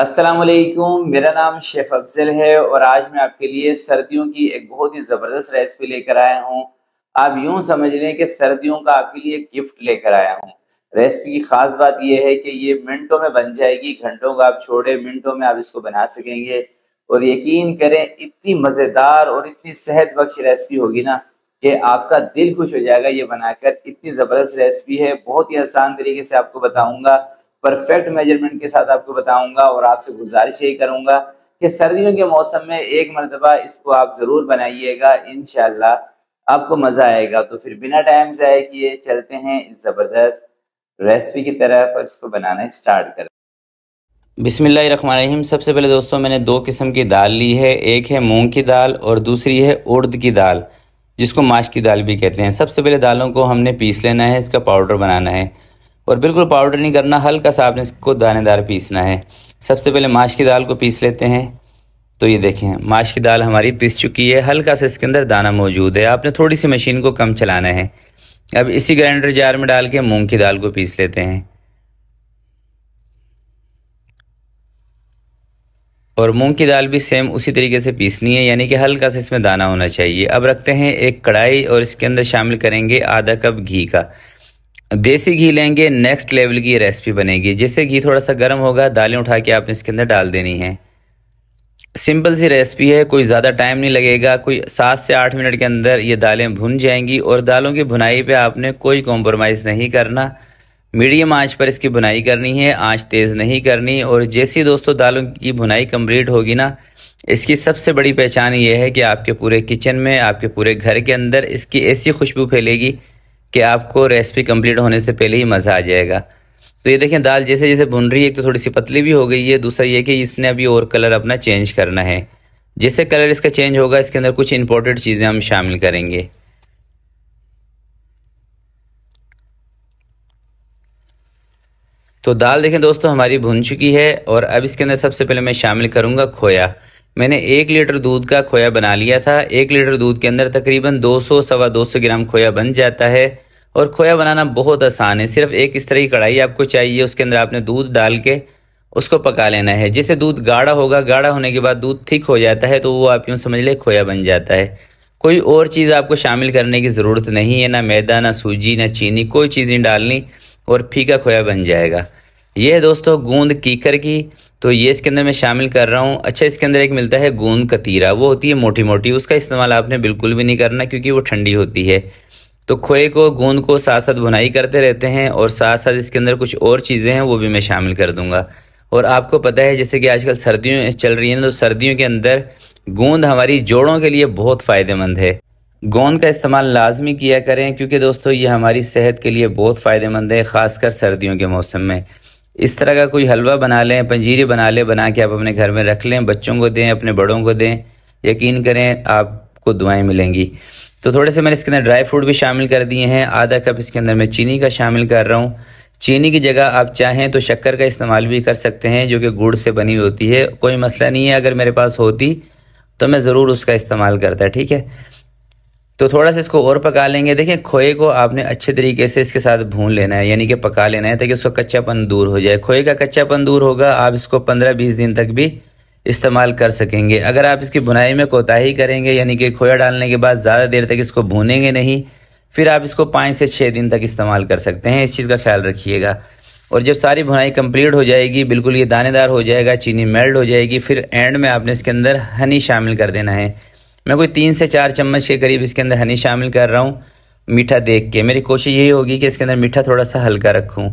असलकुम मेरा नाम शेफ़ अफजल है और आज मैं आपके लिए सर्दियों की एक बहुत ही ज़बरदस्त रेसिपी लेकर आया हूँ आप यूँ समझ लें कि सर्दियों का आपके लिए गिफ्ट लेकर आया हूँ रेसिपी की ख़ास बात यह है कि ये मिनटों में बन जाएगी घंटों का आप छोड़े मिनटों में आप इसको बना सकेंगे और यकीन करें इतनी मज़ेदार और इतनी सेहत बख्श रेसिपी होगी ना कि आपका दिल खुश हो जाएगा ये बनाकर इतनी ज़बरदस्त रेसिपी है बहुत ही आसान तरीके से आपको बताऊँगा परफेक्ट मेजरमेंट के साथ आपको बताऊंगा और आपसे गुजारिश यही करूंगा कि सर्दियों के मौसम में एक मरतबा इसको आप ज़रूर बनाइएगा इन आपको मज़ा आएगा तो फिर बिना टाइम ज़ाय किए चलते हैं इस ज़बरदस्त रेसिपी की तरफ और इसको बनाना स्टार्ट करें बिसमीम सबसे पहले दोस्तों मैंने दो किस्म की दाल ली है एक है मूंग की दाल और दूसरी है उर्द की दाल जिसको माश की दाल भी कहते हैं सबसे पहले दालों को हमने पीस लेना है इसका पाउडर बनाना है और बिल्कुल पाउडर नहीं करना हल्का सा आपने इसको दानेदार पीसना है सबसे पहले माश की दाल को पीस लेते हैं तो ये देखें माश की दाल हमारी पीस चुकी है हल्का सा इसके अंदर दाना मौजूद है आपने थोड़ी सी मशीन को कम चलाना है अब इसी ग्राइंडर जार में डाल के मूंग की दाल को पीस लेते हैं और मूंग की दाल भी सेम उसी तरीके से पीसनी है यानी कि हल्का सा इसमें दाना होना चाहिए अब रखते हैं एक कढ़ाई और इसके अंदर शामिल करेंगे आधा कप घी का देसी घी लेंगे नेक्स्ट लेवल की रेसिपी बनेगी जैसे घी थोड़ा सा गर्म होगा दालें उठा के आपने इसके अंदर डाल देनी है सिंपल सी रेसिपी है कोई ज़्यादा टाइम नहीं लगेगा कोई सात से आठ मिनट के अंदर ये दालें भुन जाएंगी और दालों की भुनाई पे आपने कोई कॉम्प्रोमाइज़ नहीं करना मीडियम आंच पर इसकी भुनाई करनी है आंच तेज़ नहीं करनी और जैसी दोस्तों दालों की भुनाई कंप्लीट होगी ना इसकी सबसे बड़ी पहचान ये है कि आपके पूरे किचन में आपके पूरे घर के अंदर इसकी ऐसी खुशबू फैलेगी कि आपको रेसिपी कंप्लीट होने से पहले ही मज़ा आ जाएगा तो ये देखें दाल जैसे जैसे भुन रही है एक तो थोड़ी सी पतली भी हो गई है दूसरा ये कि इसने अभी और कलर अपना चेंज करना है जैसे कलर इसका चेंज होगा इसके अंदर कुछ इंपॉर्टेंट चीज़ें हम शामिल करेंगे तो दाल देखें दोस्तों हमारी भुन चुकी है और अब इसके अंदर सबसे पहले मैं शामिल करूँगा खोया मैंने एक लीटर दूध का खोया बना लिया था एक लीटर दूध के अंदर तकरीबन 200 सवा सौ ग्राम खोया बन जाता है और खोया बनाना बहुत आसान है सिर्फ एक इस तरह की कढ़ाई आपको चाहिए उसके अंदर आपने दूध डाल के उसको पका लेना है जिससे दूध गाढ़ा होगा गाढ़ा होने के बाद दूध थिक हो जाता है तो वो आप यूँ समझ लें खोया बन जाता है कोई और चीज़ आपको शामिल करने की ज़रूरत नहीं है ना मैदा ना सूजी ना चीनी कोई चीज़ नहीं डालनी और फीका खोया बन जाएगा यह दोस्तों गूंद कीकर की तो ये इसके अंदर मैं शामिल कर रहा हूँ अच्छा इसके अंदर एक मिलता है गोंद कतीरा वो होती है मोटी मोटी उसका इस्तेमाल आपने बिल्कुल भी नहीं करना क्योंकि वो ठंडी होती है तो खोए को गोंद को साथ साथ भुनाई करते रहते हैं और साथ साथ इसके अंदर कुछ और चीज़ें हैं वो भी मैं शामिल कर दूंगा और आपको पता है जैसे कि आजकल सर्दियों चल रही हैं तो सर्दियों के अंदर गोंद हमारी जोड़ों के लिए बहुत फ़ायदेमंद है गोंद का इस्तेमाल लाजमी किया करें क्योंकि दोस्तों ये हमारी सेहत के लिए बहुत फ़ायदेमंद है ख़ासकर सर्दियों के मौसम में इस तरह का कोई हलवा बना लें पंजीरे बना लें बना के आप अपने घर में रख लें बच्चों को दें अपने बड़ों को दें यकीन करें आपको दुआएं मिलेंगी तो थोड़े से मैंने इसके अंदर ड्राई फ्रूट भी शामिल कर दिए हैं आधा कप इसके अंदर मैं चीनी का शामिल कर रहा हूँ चीनी की जगह आप चाहें तो शक्कर का इस्तेमाल भी कर सकते हैं जो कि गुड़ से बनी होती है कोई मसला नहीं है अगर मेरे पास होती तो मैं ज़रूर उसका इस्तेमाल करता ठीक है तो थोड़ा सा इसको और पका लेंगे देखें खोए को आपने अच्छे तरीके से इसके साथ भून लेना है यानी कि पका लेना है ताकि उसका कच्चापन दूर हो जाए खोए का कच्चापन दूर होगा आप इसको पंद्रह बीस दिन तक भी इस्तेमाल कर सकेंगे अगर आप इसकी बुनाई में कोताही करेंगे यानी कि खोया डालने के बाद ज़्यादा देर तक इसको भूनेंगे नहीं फिर आप इसको पाँच से छः दिन तक इस्तेमाल कर सकते हैं इस चीज़ का ख्याल रखिएगा और जब सारी भुनाई कंप्लीट हो जाएगी बिल्कुल ये दानेदार हो जाएगा चीनी मेल्ट हो जाएगी फिर एंड में आपने इसके अंदर हनी शामिल कर देना है मैं कोई तीन से चार चम्मच के करीब इसके अंदर हनी शामिल कर रहा हूँ मीठा देख के मेरी कोशिश यही होगी कि इसके अंदर मीठा थोड़ा सा हल्का रखूँ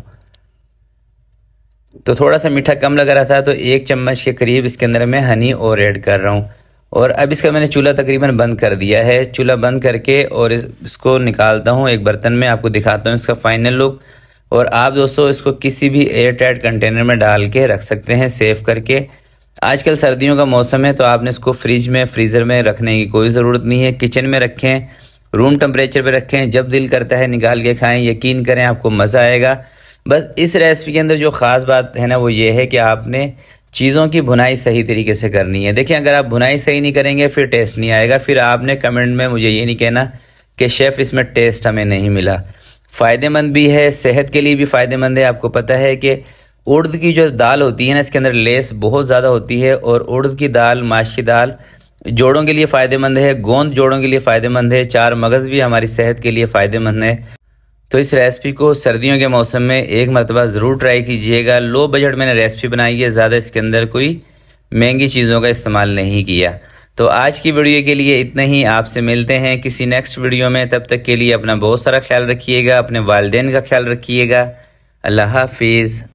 तो थोड़ा सा मीठा कम लग रहा था तो एक चम्मच के करीब इसके अंदर मैं हनी और ऐड कर रहा हूँ और अब इसका मैंने चूल्हा तकरीबन बंद कर दिया है चूल्हा बंद करके और इसको निकालता हूँ एक बर्तन में आपको दिखाता हूँ इसका फाइनल लुक और आप दोस्तों इसको किसी भी एयर टाइट कंटेनर में डाल के रख सकते हैं सेव करके आजकल सर्दियों का मौसम है तो आपने इसको फ्रिज में फ्रीज़र में रखने की कोई ज़रूरत नहीं है किचन में रखें रूम टेम्परेचर पर रखें जब दिल करता है निकाल के खाएं यकीन करें आपको मज़ा आएगा बस इस रेसिपी के अंदर जो ख़ास बात है ना वो ये है कि आपने चीज़ों की भुनाई सही तरीके से करनी है देखिए अगर आप भुनाई सही नहीं करेंगे फिर टेस्ट नहीं आएगा फिर आपने कमेंट में मुझे ये नहीं कहना कि शेफ़ इसमें टेस्ट हमें नहीं मिला फ़ायदेमंद भी है सेहत के लिए भी फ़ायदेमंद है आपको पता है कि उर्द की जो दाल होती है ना इसके अंदर लेस बहुत ज़्यादा होती है और उर्द की दाल माश की दाल जोड़ों के लिए फ़ायदेमंद है गोंद जोड़ों के लिए फ़ायदेमंद है चार मगज़ भी हमारी सेहत के लिए फ़ायदेमंद है तो इस रेसिपी को सर्दियों के मौसम में एक मरतबा ज़रूर ट्राई कीजिएगा लो बजट मैंने रेसिपी बनाई है ज़्यादा इसके अंदर कोई महंगी चीज़ों का इस्तेमाल नहीं किया तो आज की वीडियो के लिए इतना ही आपसे मिलते हैं किसी नेक्स्ट वीडियो में तब तक के लिए अपना बहुत सारा ख्याल रखिएगा अपने वालदेन का ख्याल रखिएगा अल्लाह हाफिज़